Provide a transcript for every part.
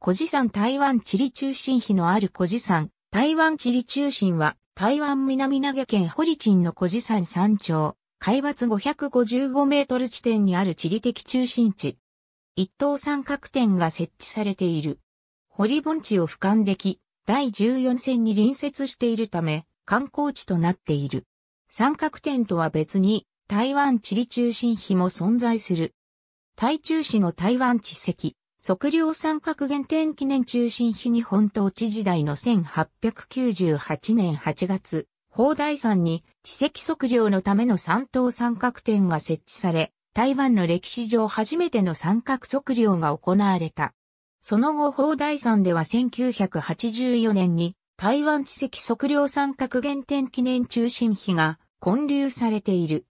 小事山台湾地理中心碑のある小事山、台湾地理中心は、台湾南投げ県堀鎮の小事山山頂、海抜555メートル地点にある地理的中心地。一等三角点が設置されている。堀盆地を俯瞰でき、第14線に隣接しているため、観光地となっている。三角点とは別に、台湾地理中心碑も存在する。台中市の台湾地籍、測量三角原点記念中心碑日本統治時代の1898年8月、砲台山に地籍測量のための三等三角点が設置され、台湾の歴史上初めての三角測量が行われた。その後、砲台山では1984年に台湾地籍測量三角原点記念中心碑が建立されている。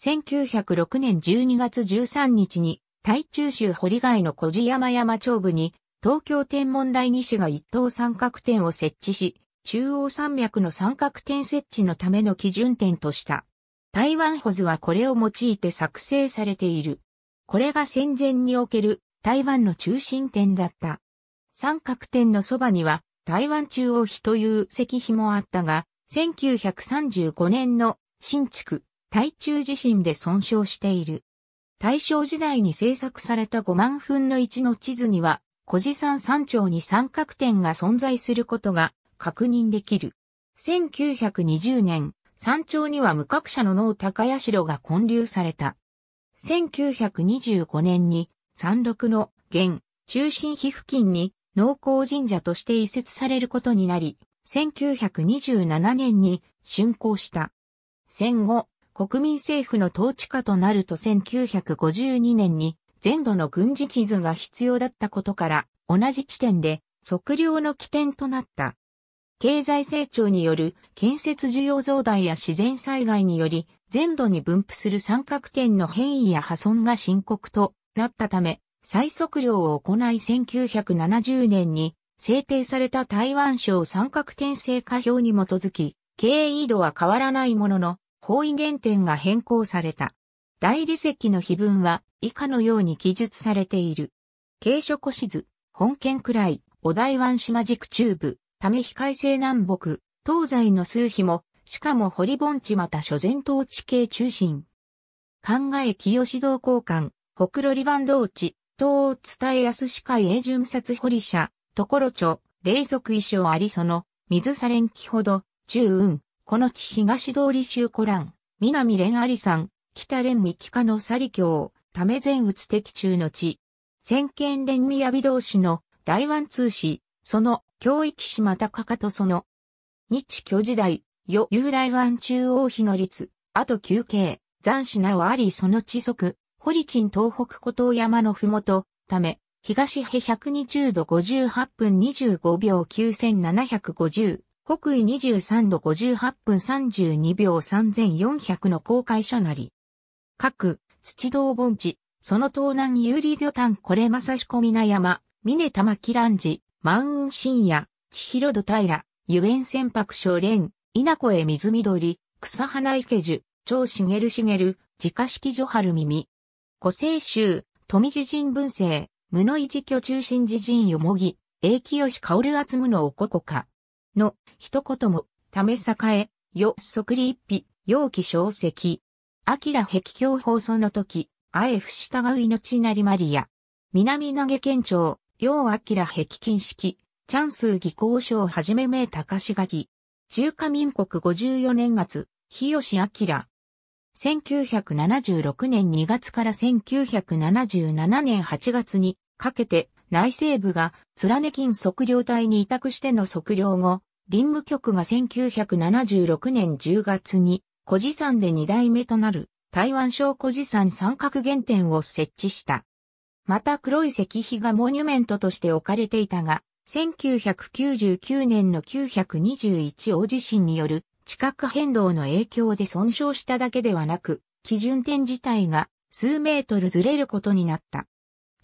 1906年12月13日に台中州堀外の小路山山頂部に、東京天文台西が一等三角点を設置し、中央山脈の三角点設置のための基準点とした。台湾ホ図はこれを用いて作成されている。これが戦前における台湾の中心点だった。三角点のそばには台湾中央碑という石碑もあったが、1935年の新築、台中地震で損傷している。大正時代に制作された5万分の1の地図には、小地山山頂に三角点が存在することが確認できる。1920年、山頂には無角者の農高屋城が建立された。1925年に山麓の現中心碑付近に農工神社として移設されることになり、1927年に竣工した。戦後、国民政府の統治下となると1952年に全土の軍事地図が必要だったことから同じ地点で測量の起点となった。経済成長による建設需要増大や自然災害により全土に分布する三角点の変異や破損が深刻となったため、再測量を行い1970年に制定された台湾省三角点成果表に基づき、経緯度は変わらないものの、方位原点が変更された。大理石の碑文は以下のように記述されている。軽所古地図、本県くらい、お台湾島軸中部、ため非海西南北、東西の数碑も、しかも堀盆地また所前統治系中心。考え清道交換、北路リバン道地、東を伝え安市会永巡殺堀社、所町、霊俗衣装ありその、水されんきほど、中運、この地東通り州古ラ南連ありさん、北連三木家のサリ教、ため前宇的中の地。先見連宮美同士の大湾通市、その、教育士またかかとその、日居時代、よ、雄大湾中央日の率、あと休憩、残死なおありその地則、ホリチン東北古東山のふもと、ため、東へ120度58分25秒9750、北緯23度58分32秒3400の公開書なり。各、土道盆地、その東南有利魚炭これまさしこみな山、峰玉木蘭寺、満雲深夜、千尋戸平、ゆえん船舶所連、稲子へ水緑、草花池樹、長茂茂、自家式女春耳。古生宗、富士人文政、無の地居中心寺人よもぎ、永清香薫厚むのおここか。の一言も、ため栄え、よ即立日、陽気小石。明壁境放送の時、あえふしたがう命なりマリア。南投げ県庁、陽アキ壁金式、チャンス技交渉はじめめ高しがき。中華民国54年月、日吉明。1976年2月から1977年8月にかけて内政部が貫金測量隊に委託しての測量後、林務局が1976年10月に、古児山で2代目となる台湾省古児山三角原点を設置した。また黒い石碑がモニュメントとして置かれていたが、1999年の921大地震による地殻変動の影響で損傷しただけではなく、基準点自体が数メートルずれることになった。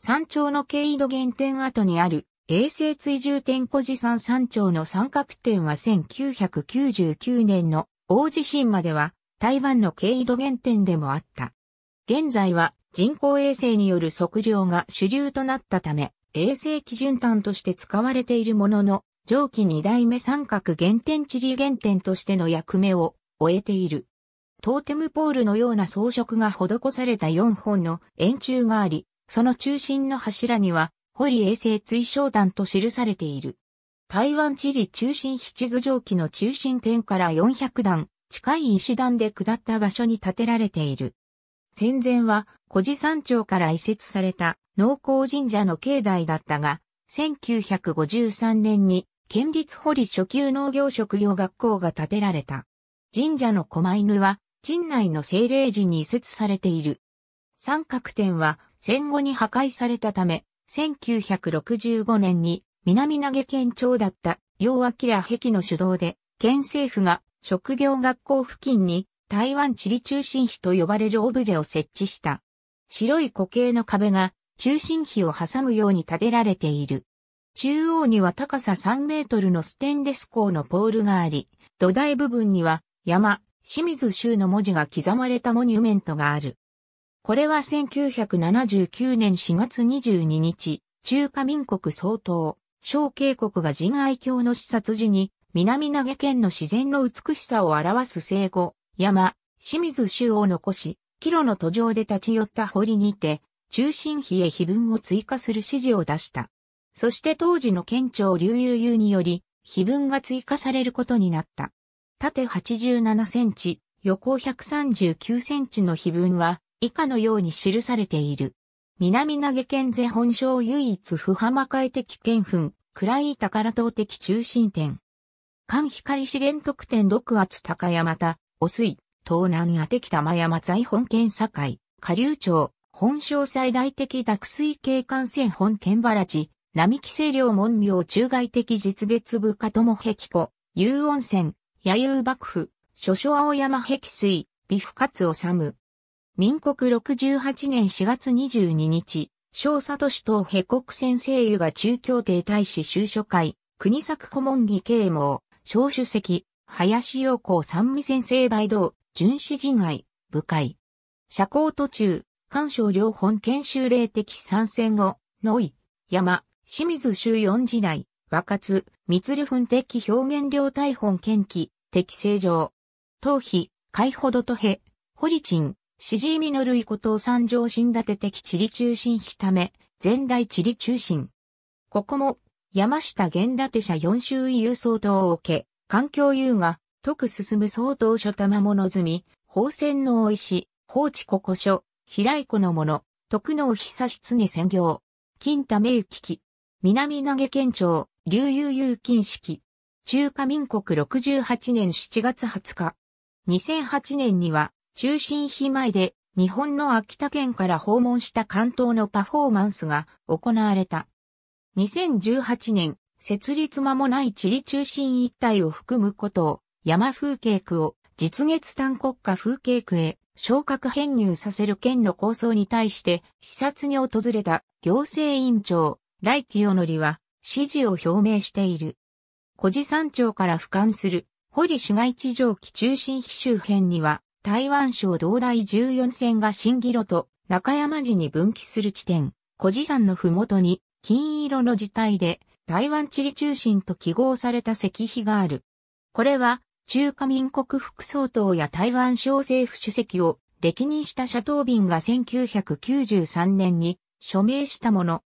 山頂の経緯度原点跡にある、衛星追従点古寺山山頂の三角点は1999年の大地震までは台湾の経緯度原点でもあった。現在は人工衛星による測量が主流となったため、衛星基準端として使われているものの、上記二代目三角原点地理原点としての役目を終えている。トーテムポールのような装飾が施された4本の円柱があり、その中心の柱には、ホリ衛星追奨団と記されている。台湾地理中心七頭上記の中心点から400段、近い石段で下った場所に建てられている。戦前は、小地山町から移設された農耕神社の境内だったが、1953年に県立堀初級農業職業学校が建てられた。神社の狛犬は、陣内の精霊寺に移設されている。三角点は戦後に破壊されたため、1965年に南投県庁だった楊明壁の主導で、県政府が職業学校付近に台湾地理中心碑と呼ばれるオブジェを設置した。白い固形の壁が中心碑を挟むように建てられている。中央には高さ3メートルのステンレス鋼のポールがあり、土台部分には山、清水州の文字が刻まれたモニュメントがある。これは1979年4月22日、中華民国総統、小渓国が仁愛教の視察時に、南投げ県の自然の美しさを表す生後、山、清水州を残し、キロの途上で立ち寄った堀にて、中心比へ碑文を追加する指示を出した。そして当時の県庁流悠々により、碑文が追加されることになった。縦87センチ、横139センチの碑文は、以下のように記されている。南投げ県税本省唯一不浜海的県墳、暗い宝島的中心点。関光資源特典6。圧高山田、汚水、東南亜た。玉山在本県境、下流町、本省最大的濁水景観線本県原地、並木清涼門明中外的実月部下友壁湖、遊温泉、野遊幕府、諸所青山壁水、美深津治、民国68年4月22日、小里氏とヘ国先生湯が中京帝大使就書会、国作顧問議啓蒙、小主席、林陽光三味先生梅道、巡視事外、部会。社交途中、干渉両本研修霊的参戦後、野井、山、清水周四時代、若津、密流分的表現量大本研究、適正上。頭皮、海ほどとへ、堀鎮、しじみの類こと。三条新立的地理中心比ため、前代地理中心。ここも、山下源立社四周位有相当を受け、環境優雅、特進む相当所玉物積み、宝泉の石、放置古古書、平井子のもの、徳能久室に専業。金田行き器。南投げ県庁、流遊遊金式。中華民国68年7月20日。2008年には、中心日前で日本の秋田県から訪問した関東のパフォーマンスが行われた。2018年、設立間もない地理中心一帯を含むことを山風景区を実月単国家風景区へ昇格編入させる県の構想に対して視察に訪れた行政委員長来清則は支持を表明している。小地山町から俯瞰する堀市街地上記中心碑周辺には台湾省道大14線が新議路と中山寺に分岐する地点、小寺山のふもとに金色の字体で台湾地理中心と記号された石碑がある。これは中華民国副総統や台湾省政府主席を歴任したシャトービンが1993年に署名したもの。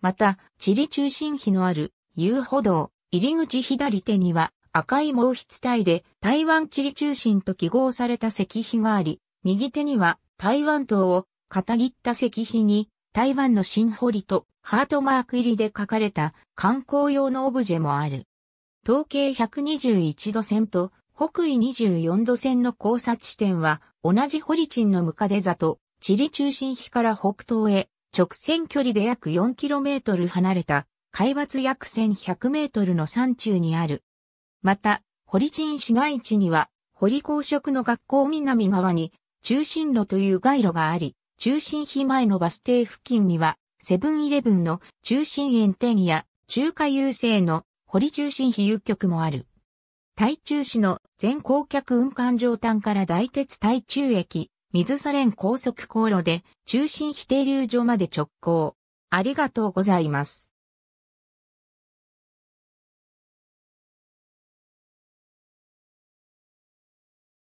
また、地理中心碑のある遊歩道、入り口左手には赤い毛筆体で台湾地理中心と記号された石碑があり、右手には台湾島を片切った石碑に台湾の新堀とハートマーク入りで書かれた観光用のオブジェもある。東経121度線と北緯24度線の交差地点は同じ堀鎮のムカデ座と地理中心碑から北東へ直線距離で約 4km 離れた海抜約 1100m の山中にあるまた、堀陣市街地には、堀公職の学校南側に、中心路という街路があり、中心碑前のバス停付近には、セブンイレブンの中心園店や、中華郵政の堀中心比喩局もある。台中市の全高客運搬上端から大鉄台中駅、水ソ連高速航路で中心非停留所まで直行。ありがとうございます。